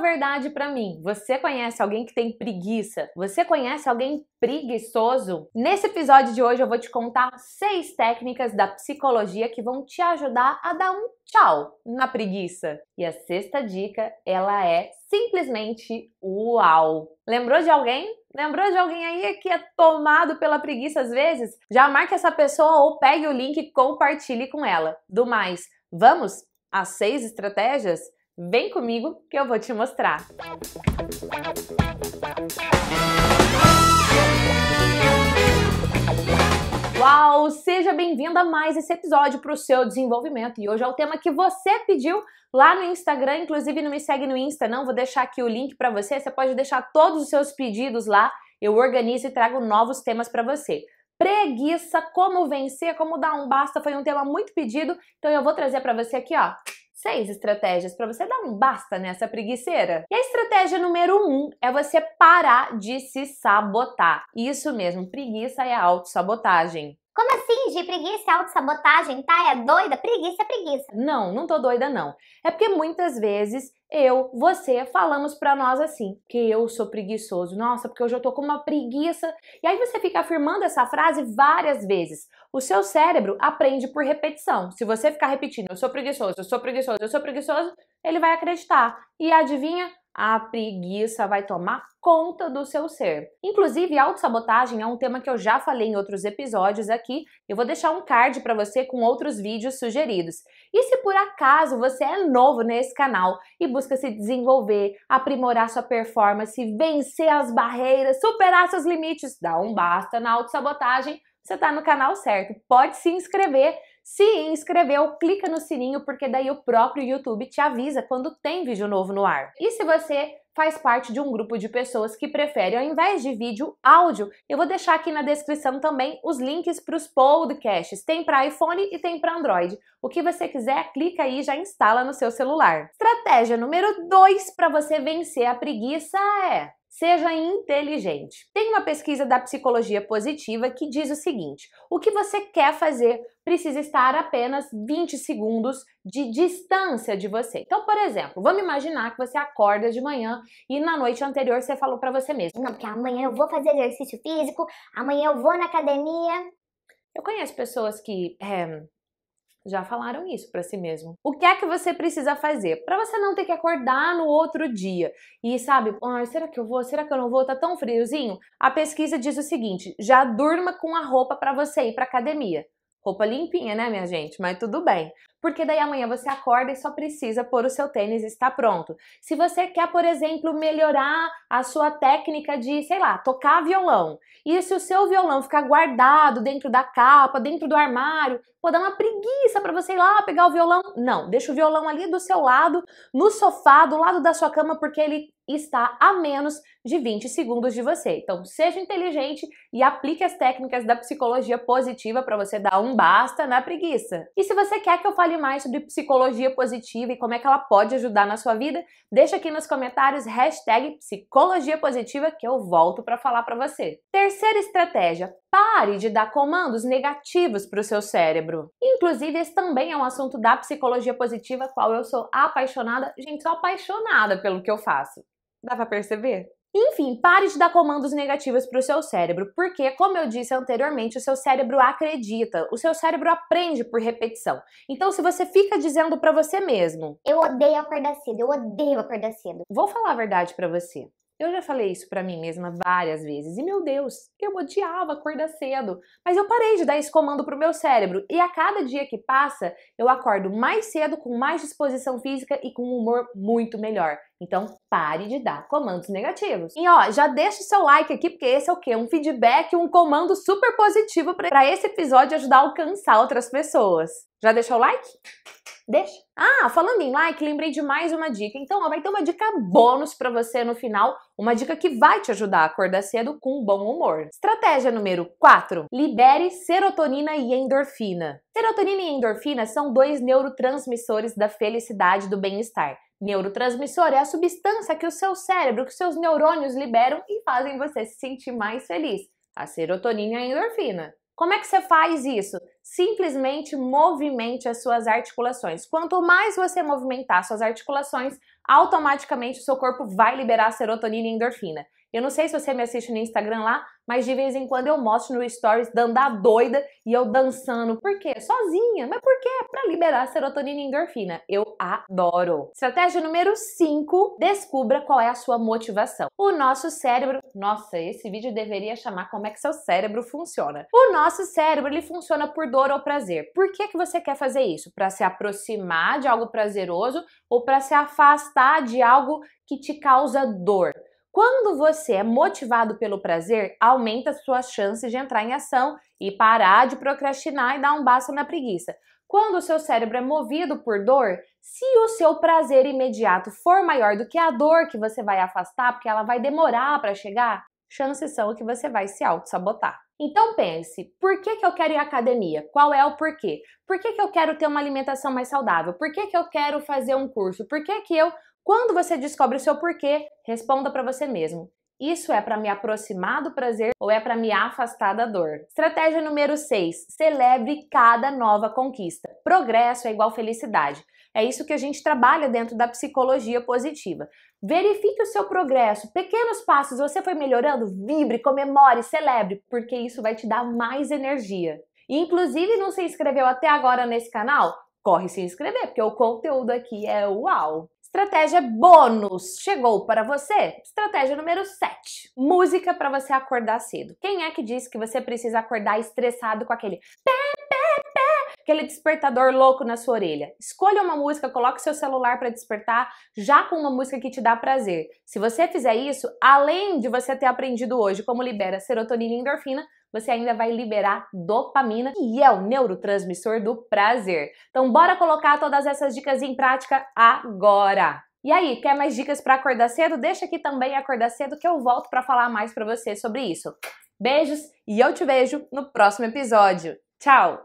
verdade para mim. Você conhece alguém que tem preguiça? Você conhece alguém preguiçoso? Nesse episódio de hoje eu vou te contar seis técnicas da psicologia que vão te ajudar a dar um tchau na preguiça. E a sexta dica, ela é simplesmente uau. Lembrou de alguém? Lembrou de alguém aí que é tomado pela preguiça às vezes? Já marque essa pessoa ou pegue o link e compartilhe com ela. Do mais, vamos às seis estratégias? Vem comigo que eu vou te mostrar. Uau! Seja bem-vinda a mais esse episódio para o seu desenvolvimento. E hoje é o tema que você pediu lá no Instagram. Inclusive, não me segue no Insta, não. Vou deixar aqui o link para você. Você pode deixar todos os seus pedidos lá. Eu organizo e trago novos temas para você preguiça, como vencer, como dar um basta, foi um tema muito pedido, então eu vou trazer para você aqui, ó, seis estratégias para você dar um basta nessa preguiceira. E a estratégia número um é você parar de se sabotar. Isso mesmo, preguiça é autossabotagem. Como assim, Gi? Preguiça é autossabotagem, tá? É doida? Preguiça é preguiça. Não, não tô doida, não. É porque muitas vezes eu, você, falamos para nós assim, que eu sou preguiçoso. Nossa, porque hoje eu tô com uma preguiça. E aí você fica afirmando essa frase várias vezes. O seu cérebro aprende por repetição. Se você ficar repetindo, eu sou preguiçoso, eu sou preguiçoso, eu sou preguiçoso, ele vai acreditar. E adivinha? a preguiça vai tomar conta do seu ser. Inclusive, autossabotagem é um tema que eu já falei em outros episódios aqui. Eu vou deixar um card para você com outros vídeos sugeridos. E se por acaso você é novo nesse canal e busca se desenvolver, aprimorar sua performance, vencer as barreiras, superar seus limites, dá um basta na autossabotagem, você está no canal certo. Pode se inscrever se inscreveu, clica no sininho, porque daí o próprio YouTube te avisa quando tem vídeo novo no ar. E se você faz parte de um grupo de pessoas que prefere, ao invés de vídeo, áudio. Eu vou deixar aqui na descrição também os links para os podcasts. Tem para iPhone e tem para Android. O que você quiser, clica aí e já instala no seu celular. Estratégia número 2 para você vencer a preguiça é Seja inteligente. Tem uma pesquisa da psicologia positiva que diz o seguinte: o que você quer fazer precisa estar a apenas 20 segundos de distância de você. Então, por exemplo, vamos imaginar que você acorda de manhã e na noite anterior você falou para você mesmo: "Não, porque amanhã eu vou fazer exercício físico, amanhã eu vou na academia". Eu conheço pessoas que é, já falaram isso para si mesmo. O que é que você precisa fazer para você não ter que acordar no outro dia e sabe, ah, será que eu vou? Será que eu não vou? Tá tão friozinho? A pesquisa diz o seguinte: já durma com a roupa para você ir para academia. Roupa limpinha, né, minha gente? Mas tudo bem. Porque daí amanhã você acorda e só precisa pôr o seu tênis e está pronto. Se você quer, por exemplo, melhorar a sua técnica de, sei lá, tocar violão, e se o seu violão ficar guardado dentro da capa, dentro do armário, pô, dá uma preguiça para você ir lá pegar o violão. Não, deixa o violão ali do seu lado, no sofá, do lado da sua cama, porque ele está a menos de 20 segundos de você. Então, seja inteligente e aplique as técnicas da psicologia positiva para você dar um basta na preguiça. E se você quer que eu fale mais sobre psicologia positiva e como é que ela pode ajudar na sua vida, deixa aqui nos comentários hashtag psicologia positiva que eu volto para falar para você. Terceira estratégia, pare de dar comandos negativos para o seu cérebro. Inclusive, esse também é um assunto da psicologia positiva, qual eu sou apaixonada, gente, sou apaixonada pelo que eu faço. Dá pra perceber? Enfim, pare de dar comandos negativos para o seu cérebro, porque, como eu disse anteriormente, o seu cérebro acredita, o seu cérebro aprende por repetição. Então, se você fica dizendo para você mesmo: Eu odeio acordar cedo, eu odeio acordar cedo. Vou falar a verdade para você. Eu já falei isso para mim mesma várias vezes e meu Deus, eu odiava acordar cedo, mas eu parei de dar esse comando pro meu cérebro e a cada dia que passa, eu acordo mais cedo com mais disposição física e com um humor muito melhor. Então, pare de dar comandos negativos. E ó, já deixa o seu like aqui porque esse é o quê? Um feedback, um comando super positivo para esse episódio ajudar a alcançar outras pessoas. Já deixou o like? Deixa. Ah, falando em like, lembrei de mais uma dica. Então, ó, vai ter uma dica bônus para você no final, uma dica que vai te ajudar a acordar cedo com bom humor. Estratégia número 4: libere serotonina e endorfina. Serotonina e endorfina são dois neurotransmissores da felicidade e do bem-estar. Neurotransmissor é a substância que o seu cérebro, que os seus neurônios liberam e fazem você se sentir mais feliz. A serotonina e a endorfina. Como é que você faz isso? simplesmente movimente as suas articulações. Quanto mais você movimentar suas articulações, automaticamente o seu corpo vai liberar serotonina e endorfina. Eu não sei se você me assiste no Instagram lá, mas de vez em quando eu mostro no Stories dando a doida e eu dançando. Por quê? Sozinha. Mas por quê? Pra liberar serotonina e endorfina. Eu adoro. Estratégia número 5: descubra qual é a sua motivação. O nosso cérebro. Nossa, esse vídeo deveria chamar como é que seu cérebro funciona. O nosso cérebro, ele funciona por dor ou prazer. Por que, que você quer fazer isso? Para se aproximar de algo prazeroso ou para se afastar de algo que te causa dor? Quando você é motivado pelo prazer, aumenta suas chances de entrar em ação e parar de procrastinar e dar um basta na preguiça. Quando o seu cérebro é movido por dor, se o seu prazer imediato for maior do que a dor que você vai afastar, porque ela vai demorar para chegar, chances são que você vai se auto-sabotar. Então pense, por que, que eu quero ir à academia? Qual é o porquê? Por que, que eu quero ter uma alimentação mais saudável? Por que, que eu quero fazer um curso? Por que, que eu quando você descobre o seu porquê, responda para você mesmo. Isso é para me aproximar do prazer ou é para me afastar da dor? Estratégia número 6: celebre cada nova conquista. Progresso é igual felicidade. É isso que a gente trabalha dentro da psicologia positiva. Verifique o seu progresso, pequenos passos, você foi melhorando, vibre, comemore, celebre, porque isso vai te dar mais energia. Inclusive, não se inscreveu até agora nesse canal? Corre se inscrever, porque o conteúdo aqui é uau! Estratégia bônus chegou para você? Estratégia número 7. Música para você acordar cedo. Quem é que disse que você precisa acordar estressado com aquele aquele despertador louco na sua orelha. Escolha uma música, coloque seu celular para despertar já com uma música que te dá prazer. Se você fizer isso, além de você ter aprendido hoje como libera serotonina e endorfina, você ainda vai liberar dopamina, que é o neurotransmissor do prazer. Então bora colocar todas essas dicas em prática agora. E aí, quer mais dicas para acordar cedo? Deixa aqui também acordar cedo que eu volto para falar mais para você sobre isso. Beijos e eu te vejo no próximo episódio. Tchau.